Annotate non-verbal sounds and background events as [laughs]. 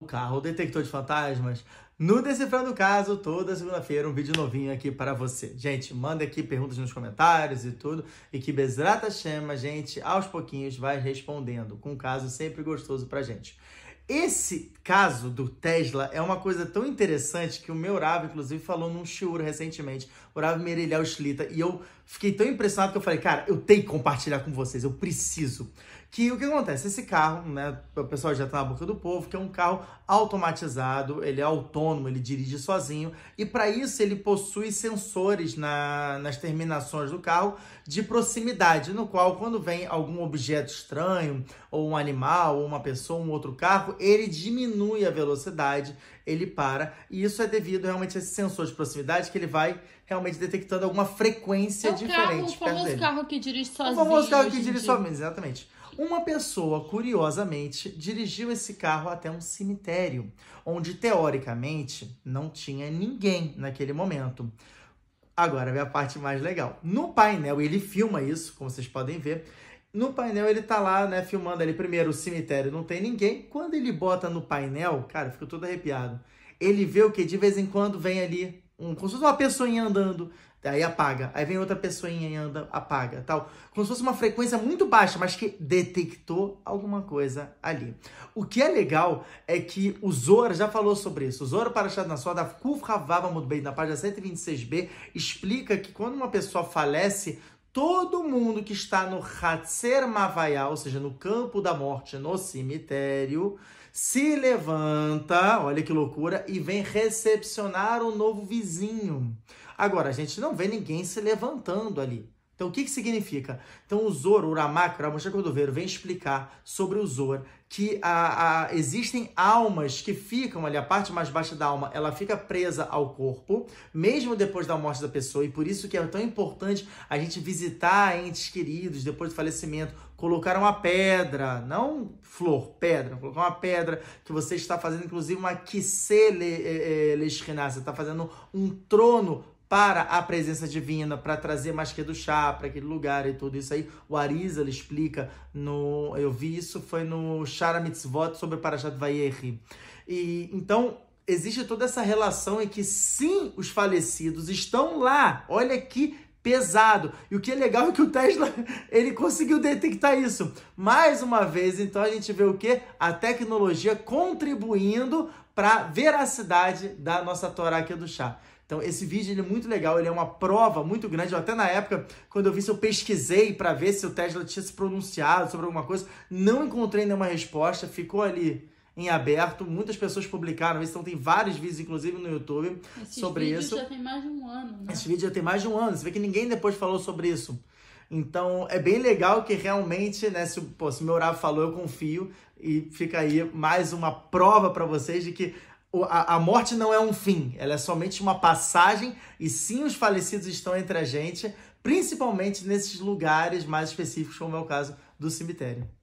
o carro, o detector de fantasmas, no Decifrando o Caso, toda segunda-feira, um vídeo novinho aqui para você. Gente, manda aqui perguntas nos comentários e tudo, e que besrata tá chama, gente, aos pouquinhos vai respondendo, com um caso sempre gostoso pra gente. Esse caso do Tesla é uma coisa tão interessante que o meu Rav, inclusive, falou num shiur recentemente, o Rav Meirelel Shlita, e eu fiquei tão impressionado que eu falei, cara, eu tenho que compartilhar com vocês, eu preciso. Que o que acontece? Esse carro, né, o pessoal já tá na boca do povo, que é um carro automatizado, ele é autônomo, ele dirige sozinho, e para isso ele possui sensores na, nas terminações do carro de proximidade, no qual quando vem algum objeto estranho, ou um animal, ou uma pessoa, um outro carro, ele diminui a velocidade, ele para. E isso é devido realmente a esse sensor de proximidade que ele vai realmente detectando alguma frequência é o diferente. Carro, o famoso carro que dirige sozinho. O famoso carro que dirige sozinho, exatamente. Uma pessoa, curiosamente, dirigiu esse carro até um cemitério, onde teoricamente não tinha ninguém naquele momento. Agora vem a parte mais legal. No painel, ele filma isso, como vocês podem ver, no painel ele tá lá, né, filmando ali primeiro o cemitério, não tem ninguém. Quando ele bota no painel, cara, fico todo arrepiado. Ele vê o que de vez em quando vem ali um, como se fosse uma pessoinha andando, aí apaga. Aí vem outra pessoinha e anda, apaga, tal. Como se fosse uma frequência muito baixa, mas que detectou alguma coisa ali. O que é legal é que o Zora já falou sobre isso. O Zora na sua da Kuf muito bem na página 126b, explica que quando uma pessoa falece, Todo mundo que está no Hatser Mavaiá, ou seja, no campo da morte, no cemitério, se levanta, olha que loucura, e vem recepcionar o um novo vizinho. Agora, a gente não vê ninguém se levantando ali. Então, o que, que significa? Então, o Zor, o Uramaca, o Ramoshé Cordoveiro, vem explicar sobre o Zor que a, a, existem almas que ficam ali, a parte mais baixa da alma, ela fica presa ao corpo, mesmo depois da morte da pessoa, e por isso que é tão importante a gente visitar entes queridos depois do falecimento, colocar uma pedra, não flor, pedra, colocar uma pedra que você está fazendo, inclusive uma kisele eh, eh, leshkina, você está fazendo um trono para a presença divina, para trazer mais que do chá para aquele lugar e tudo isso aí. O Arisa ele explica no, eu vi isso foi no Shara Mitzvot sobre Parashat Vayeri. E então existe toda essa relação em que sim, os falecidos estão lá. Olha que pesado. E o que é legal é que o Tesla [laughs] ele conseguiu detectar isso. Mais uma vez, então a gente vê o que a tecnologia contribuindo para veracidade da nossa Torá aqui do chá. Então, esse vídeo ele é muito legal, ele é uma prova muito grande. Eu, até na época, quando eu vi isso, eu pesquisei para ver se o Tesla tinha se pronunciado sobre alguma coisa. Não encontrei nenhuma resposta, ficou ali em aberto. Muitas pessoas publicaram isso, então tem vários vídeos, inclusive, no YouTube sobre isso. Esse vídeo já tem mais de um ano, né? Esse vídeo já tem mais de um ano. Você vê que ninguém depois falou sobre isso. Então é bem legal que realmente, né, se, pô, se o meu Rafa falou, eu confio. E fica aí mais uma prova para vocês de que a, a, morte não é um fim, ela é somente uma passagem, e sim, os falecidos estão entre a gente, principalmente nesses lugares mais específicos, como é o caso do cemitério.